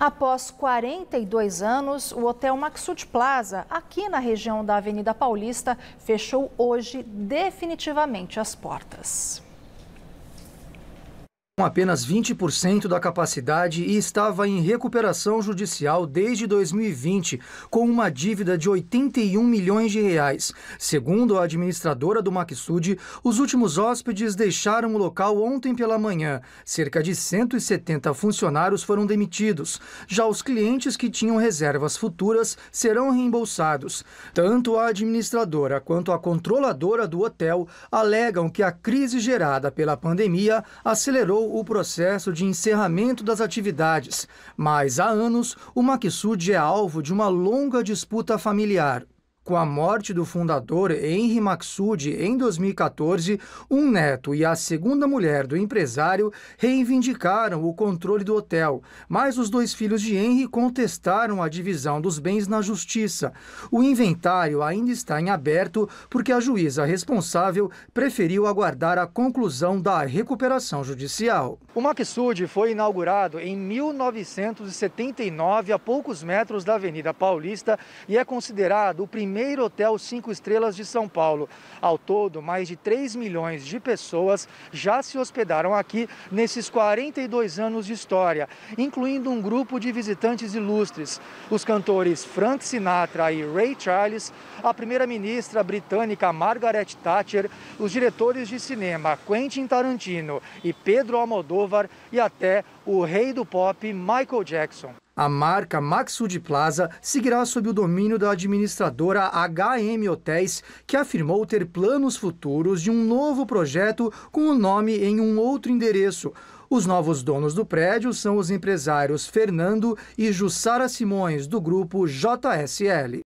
Após 42 anos, o Hotel Maxud Plaza, aqui na região da Avenida Paulista, fechou hoje definitivamente as portas com apenas 20% da capacidade e estava em recuperação judicial desde 2020, com uma dívida de 81 milhões de reais. Segundo a administradora do Maxud, os últimos hóspedes deixaram o local ontem pela manhã. Cerca de 170 funcionários foram demitidos. Já os clientes que tinham reservas futuras serão reembolsados. Tanto a administradora quanto a controladora do hotel alegam que a crise gerada pela pandemia acelerou o processo de encerramento das atividades, mas há anos o Maquisud é alvo de uma longa disputa familiar com a morte do fundador Henry Maxude em 2014, um neto e a segunda mulher do empresário reivindicaram o controle do hotel, mas os dois filhos de Henry contestaram a divisão dos bens na justiça. O inventário ainda está em aberto porque a juíza responsável preferiu aguardar a conclusão da recuperação judicial. O Maxude foi inaugurado em 1979 a poucos metros da Avenida Paulista e é considerado o primeiro primeiro hotel cinco estrelas de São Paulo. Ao todo, mais de 3 milhões de pessoas já se hospedaram aqui nesses 42 anos de história, incluindo um grupo de visitantes ilustres, os cantores Frank Sinatra e Ray Charles, a primeira-ministra britânica Margaret Thatcher, os diretores de cinema Quentin Tarantino e Pedro Almodóvar e até o rei do pop Michael Jackson. A marca Maxud Plaza seguirá sob o domínio da administradora HM Hotéis, que afirmou ter planos futuros de um novo projeto com o nome em um outro endereço. Os novos donos do prédio são os empresários Fernando e Jussara Simões, do grupo JSL.